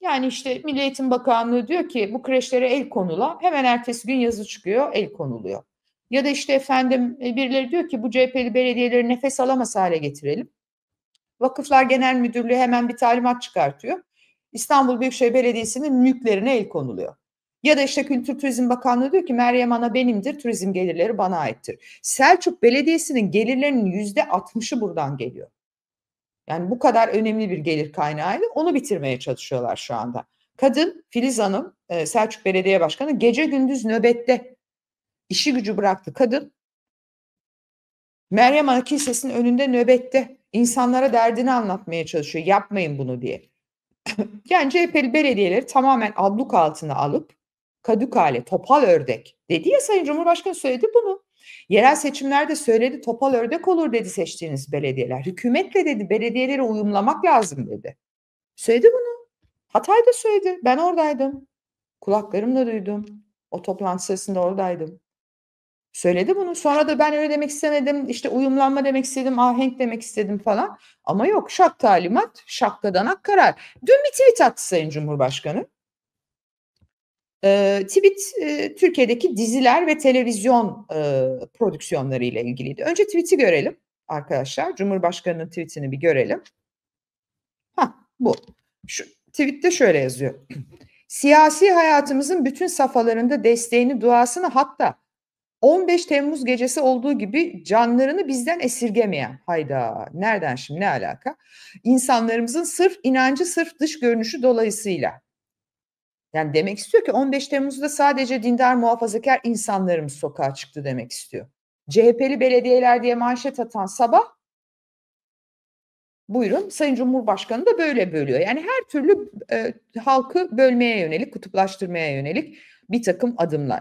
Yani işte Milli Eğitim Bakanlığı diyor ki bu kreşlere el konula hemen ertesi gün yazı çıkıyor el konuluyor. Ya da işte efendim e, birileri diyor ki bu CHP'li belediyeleri nefes alamaz hale getirelim. Vakıflar Genel Müdürlüğü hemen bir talimat çıkartıyor. İstanbul Büyükşehir Belediyesi'nin mülklerine el konuluyor. Ya da işte Kültür Turizm Bakanlığı diyor ki Meryem Ana benimdir, turizm gelirleri bana aittir. Selçuk Belediyesi'nin gelirlerinin yüzde altmışı buradan geliyor. Yani bu kadar önemli bir gelir kaynağıydı. Onu bitirmeye çalışıyorlar şu anda. Kadın Filiz Hanım e, Selçuk Belediye Başkanı gece gündüz nöbette işi gücü bıraktı. Kadın Meryem Ana Kilisesi'nin önünde nöbette insanlara derdini anlatmaya çalışıyor. Yapmayın bunu diye. yani CHP'li belediyeleri tamamen abluk altına alıp kadük topal ördek dedi ya Sayın Cumhurbaşkanı söyledi bunu. Yerel seçimlerde söyledi topal ördek olur dedi seçtiğiniz belediyeler. Hükümetle dedi belediyelere uyumlamak lazım dedi. Söyledi bunu. Hatay'da söyledi. Ben oradaydım. Kulaklarımla duydum. O toplantı sırasında oradaydım. Söyledi bunu. Sonra da ben öyle demek istemedim. İşte uyumlanma demek istedim. Ahenk demek istedim falan. Ama yok şak talimat, şak ak karar. Dün bir tweet attı Sayın Cumhurbaşkanı. E, tweet e, Türkiye'deki diziler ve televizyon e, prodüksiyonları ile ilgiliydi. Önce tweet'i görelim arkadaşlar. Cumhurbaşkanının tweet'ini bir görelim. Ha bu. Şu tweet'te şöyle yazıyor. Siyasi hayatımızın bütün safhalarında desteğini, duasını hatta 15 Temmuz gecesi olduğu gibi canlarını bizden esirgemeyen hayda nereden şimdi ne alaka? İnsanlarımızın sırf inancı sırf dış görünüşü dolayısıyla yani demek istiyor ki 15 Temmuz'da sadece dindar muhafazakar insanlarımız sokağa çıktı demek istiyor. CHP'li belediyeler diye manşet atan sabah buyurun Sayın Cumhurbaşkanı da böyle bölüyor. Yani her türlü e, halkı bölmeye yönelik, kutuplaştırmaya yönelik bir takım adımlar.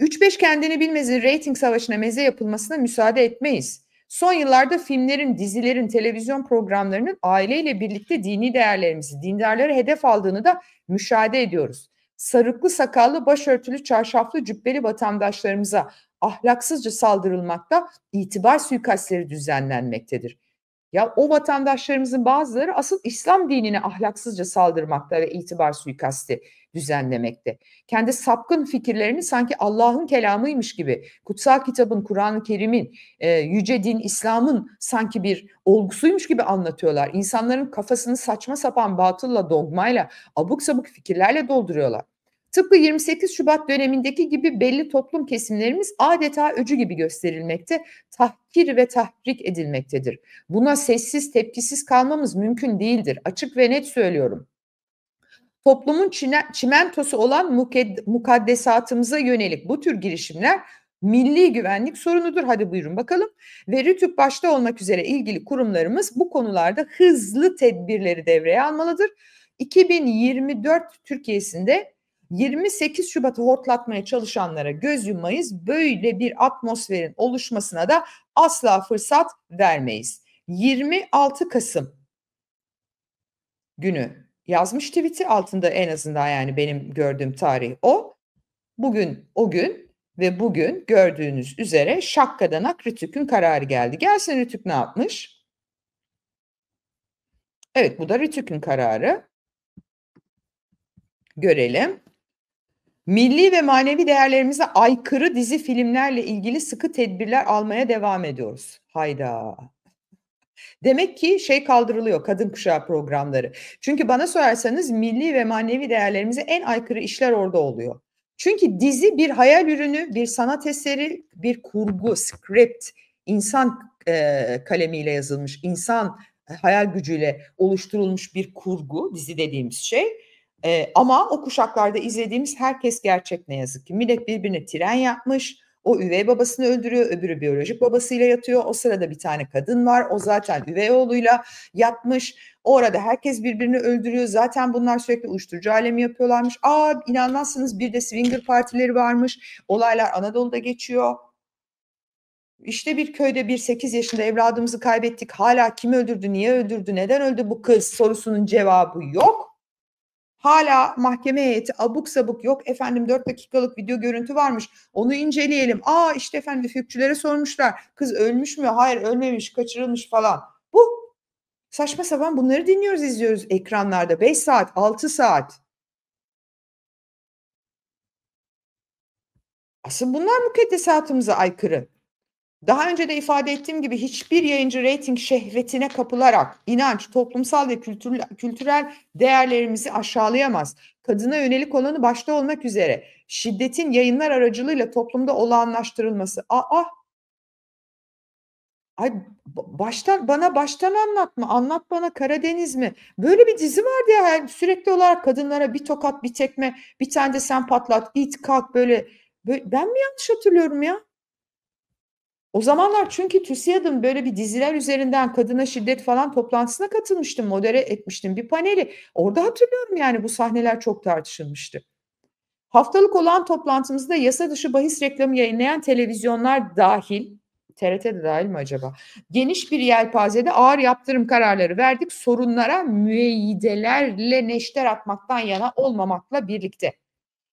3-5 kendini bilmezin reyting savaşına meze yapılmasına müsaade etmeyiz. Son yıllarda filmlerin, dizilerin, televizyon programlarının aileyle birlikte dini değerlerimizi, dindarları hedef aldığını da müşahede ediyoruz sarıklı sakallı başörtülü çarşaflı cübbeli vatandaşlarımıza ahlaksızca saldırılmakta itibar suikastleri düzenlenmektedir. Ya o vatandaşlarımızın bazıları asıl İslam dinine ahlaksızca saldırmakta ve itibar suikasti düzenlemekte. Kendi sapkın fikirlerini sanki Allah'ın kelamıymış gibi, kutsal kitabın, Kur'an-ı Kerim'in, e, yüce din, İslam'ın sanki bir olgusuymuş gibi anlatıyorlar. İnsanların kafasını saçma sapan batılla, dogmayla, abuk sabuk fikirlerle dolduruyorlar. Tıpkı 28 Şubat dönemindeki gibi belli toplum kesimlerimiz adeta öcü gibi gösterilmekte, tahkir ve tahrik edilmektedir. Buna sessiz tepkisiz kalmamız mümkün değildir. Açık ve net söylüyorum. Toplumun çimentosu olan mukaddesatımıza yönelik bu tür girişimler milli güvenlik sorunudur. Hadi buyurun bakalım. Ve RTÜK başta olmak üzere ilgili kurumlarımız bu konularda hızlı tedbirleri devreye almalıdır. 2024 Türkiye'sinde 28 Şubat'ı hortlatmaya çalışanlara göz yummayız. Böyle bir atmosferin oluşmasına da asla fırsat vermeyiz. 26 Kasım günü yazmış tweet'i altında en azından yani benim gördüğüm tarih o. Bugün o gün ve bugün gördüğünüz üzere şakkadan ak Rütük'ün kararı geldi. Gelsin Rütük ne yapmış? Evet bu da Rütük'ün kararı. Görelim. Milli ve manevi değerlerimize aykırı dizi filmlerle ilgili sıkı tedbirler almaya devam ediyoruz. Hayda. Demek ki şey kaldırılıyor kadın kuşağı programları. Çünkü bana sorarsanız milli ve manevi değerlerimize en aykırı işler orada oluyor. Çünkü dizi bir hayal ürünü, bir sanat eseri, bir kurgu, script, insan e, kalemiyle yazılmış, insan e, hayal gücüyle oluşturulmuş bir kurgu, dizi dediğimiz şey e, ama o kuşaklarda izlediğimiz herkes gerçek ne yazık ki. Millet birbirine tren yapmış. O üvey babasını öldürüyor, öbürü biyolojik babasıyla yatıyor. O sırada bir tane kadın var. O zaten üvey oğluyla yatmış. O arada herkes birbirini öldürüyor. Zaten bunlar sürekli uyuşturucu alemi yapıyorlarmış. Aa inanmazsınız bir de swinger partileri varmış. Olaylar Anadolu'da geçiyor. İşte bir köyde bir 8 yaşında evladımızı kaybettik. Hala kim öldürdü, niye öldürdü, neden öldü bu kız sorusunun cevabı yok. Hala mahkeme heyeti abuk sabuk yok efendim 4 dakikalık video görüntü varmış onu inceleyelim. Aa işte efendim üfükçülere sormuşlar kız ölmüş mü hayır ölmemiş kaçırılmış falan. Bu saçma sapan bunları dinliyoruz izliyoruz ekranlarda 5 saat 6 saat. Asıl bunlar mukaddesatımıza aykırı. Daha önce de ifade ettiğim gibi hiçbir yayıncı reyting şehvetine kapılarak inanç, toplumsal ve kültür, kültürel değerlerimizi aşağılayamaz. Kadına yönelik olanı başta olmak üzere şiddetin yayınlar aracılığıyla toplumda olağanlaştırılması. Aa, Ay baştan bana baştan anlatma. Anlat bana Karadeniz mi? Böyle bir dizi vardı ya yani sürekli olarak kadınlara bir tokat, bir tekme, bir tane de sen patlat, it kalk böyle, böyle ben mi yanlış hatırlıyorum ya? O zamanlar çünkü TÜSİAD'ın böyle bir diziler üzerinden kadına şiddet falan toplantısına katılmıştım, modere etmiştim bir paneli. Orada hatırlıyorum yani bu sahneler çok tartışılmıştı. Haftalık olan toplantımızda yasa dışı bahis reklamı yayınlayan televizyonlar dahil, TRT dahil mi acaba? Geniş bir yelpazede ağır yaptırım kararları verdik sorunlara müeyyidelerle neşter atmaktan yana olmamakla birlikte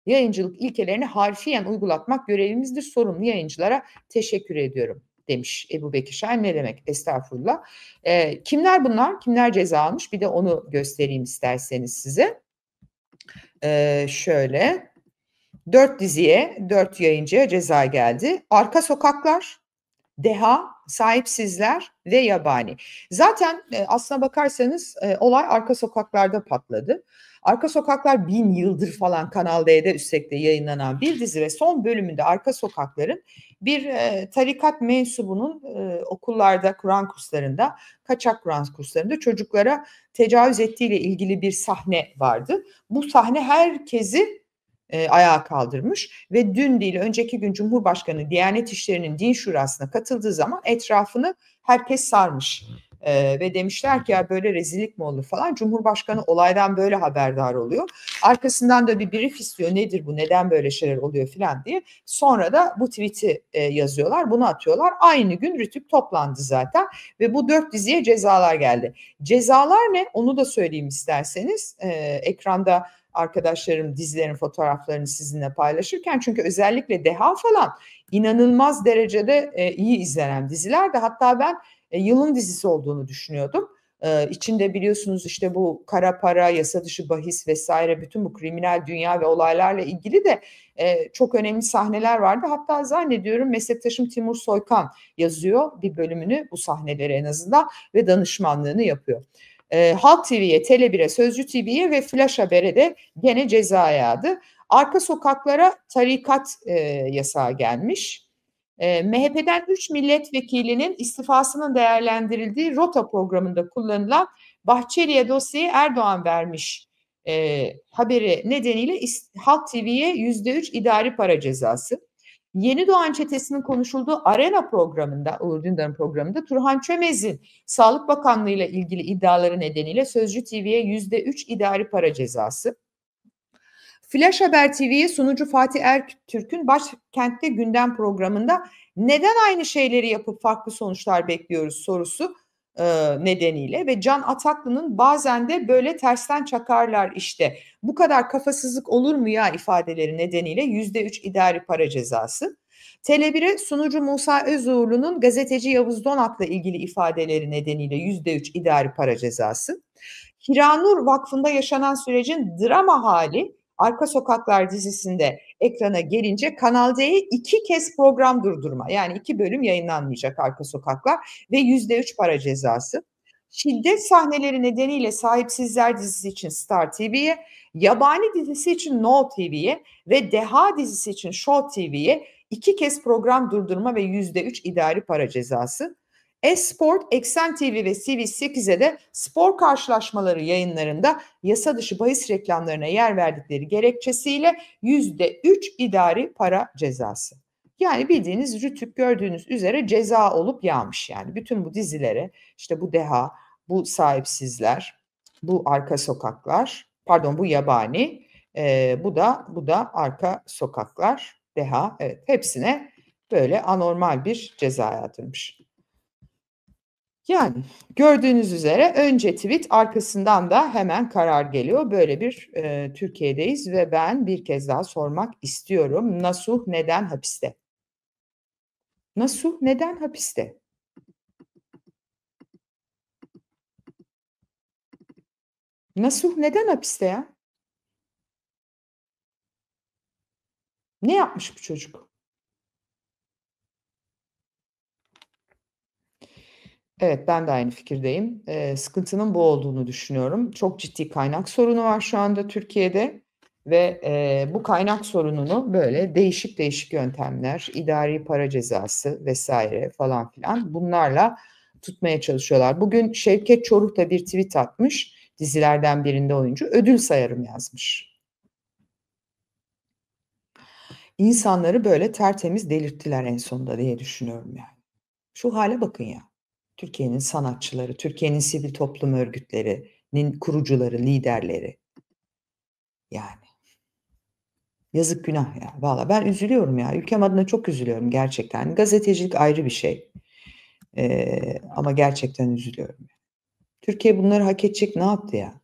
yayıncılık ilkelerini harfiyen uygulatmak görevimizdir. Sorumlu yayıncılara teşekkür ediyorum demiş Ebu Bekir Şahin. Ne demek? Estağfurullah. E, kimler bunlar? Kimler ceza almış? Bir de onu göstereyim isterseniz size. E, şöyle. Dört diziye, dört yayıncıya ceza geldi. Arka Sokaklar, deha, sahipsizler ve yabani. Zaten e, aslına bakarsanız e, olay arka sokaklarda patladı. Arka Sokaklar bin yıldır falan Kanal D'de üstelik de yayınlanan bir dizi ve son bölümünde Arka Sokaklar'ın bir e, tarikat mensubunun e, okullarda, Kur'an kurslarında, kaçak Kur'an kurslarında çocuklara tecavüz ettiğiyle ilgili bir sahne vardı. Bu sahne herkesi e, ayağa kaldırmış ve dün değil önceki gün Cumhurbaşkanı Diyanet İşleri'nin din şurasına katıldığı zaman etrafını herkes sarmış. Ee, ve demişler ki ya böyle rezillik mi olur falan. Cumhurbaşkanı olaydan böyle haberdar oluyor. Arkasından da bir brief istiyor nedir bu neden böyle şeyler oluyor falan diye. Sonra da bu tweet'i e, yazıyorlar bunu atıyorlar. Aynı gün Rütük toplandı zaten ve bu dört diziye cezalar geldi. Cezalar ne onu da söyleyeyim isterseniz. Ee, ekranda arkadaşlarım dizilerin fotoğraflarını sizinle paylaşırken çünkü özellikle Deha falan inanılmaz derecede e, iyi izlenen dizilerdi. Hatta ben e, yılın dizisi olduğunu düşünüyordum. Ee, içinde biliyorsunuz işte bu kara para, yasa dışı bahis vesaire bütün bu kriminal dünya ve olaylarla ilgili de e, çok önemli sahneler vardı. Hatta zannediyorum meslektaşım Timur Soykan yazıyor bir bölümünü bu sahneleri en azından ve danışmanlığını yapıyor. E, Halk TV'ye, Tele1'e, Sözcü TV'ye ve Flash Haber'e de gene ceza yağdı. Arka sokaklara tarikat e, yasağı gelmiş. E, MHP'den 3 milletvekilinin istifasının değerlendirildiği rota programında kullanılan Bahçeli'ye dosyayı Erdoğan vermiş e, haberi nedeniyle Halk TV'ye %3 idari para cezası. Yeni Doğan Çetesi'nin konuşulduğu Arena programında, Uğur Dündar'ın programında Turhan Çömez'in Sağlık Bakanlığı ile ilgili iddiaları nedeniyle Sözcü TV'ye yüzde üç idari para cezası, Flash Haber TV'ye sunucu Fatih Ertürk'ün başkentte gündem programında neden aynı şeyleri yapıp farklı sonuçlar bekliyoruz sorusu e, nedeniyle ve Can Ataklı'nın bazen de böyle tersten çakarlar işte bu kadar kafasızlık olur mu ya ifadeleri nedeniyle yüzde üç idari para cezası. Tele1'e sunucu Musa Özuğurlu'nun gazeteci Yavuz Donak'la ilgili ifadeleri nedeniyle yüzde üç idari para cezası. Kiranur Vakfı'nda yaşanan sürecin drama hali Arka Sokaklar dizisinde ekrana gelince Kanal D'ye iki kez program durdurma yani iki bölüm yayınlanmayacak Arka Sokaklar ve yüzde üç para cezası. Şiddet sahneleri nedeniyle Sahipsizler dizisi için Star TV'ye, Yabani dizisi için No TV'ye ve Deha dizisi için Show TV'ye iki kez program durdurma ve yüzde üç idari para cezası. Esport, Eksen TV ve CV8'e de spor karşılaşmaları yayınlarında yasa dışı bahis reklamlarına yer verdikleri gerekçesiyle %3 idari para cezası. Yani bildiğiniz rütük gördüğünüz üzere ceza olup yağmış yani. Bütün bu dizilere işte bu deha, bu sahipsizler, bu arka sokaklar, pardon bu yabani, e, bu da bu da arka sokaklar, deha evet hepsine böyle anormal bir ceza yatırmış. Yani gördüğünüz üzere önce tweet arkasından da hemen karar geliyor. Böyle bir e, Türkiye'deyiz ve ben bir kez daha sormak istiyorum. Nasuh neden hapiste? Nasuh neden hapiste? Nasuh neden hapiste ya? Ne yapmış bu çocuk? Evet ben de aynı fikirdeyim. E, sıkıntının bu olduğunu düşünüyorum. Çok ciddi kaynak sorunu var şu anda Türkiye'de ve e, bu kaynak sorununu böyle değişik değişik yöntemler, idari para cezası vesaire falan filan bunlarla tutmaya çalışıyorlar. Bugün Şevket Çoruk da bir tweet atmış dizilerden birinde oyuncu ödül sayarım yazmış. İnsanları böyle tertemiz delirttiler en sonunda diye düşünüyorum yani. Şu hale bakın ya. Türkiye'nin sanatçıları, Türkiye'nin sivil toplum örgütlerinin kurucuları, liderleri. Yani yazık günah ya. Valla ben üzülüyorum ya. Ülkem adına çok üzülüyorum gerçekten. Gazetecilik ayrı bir şey. Ee, ama gerçekten üzülüyorum. Türkiye bunları hak edecek ne yaptı ya?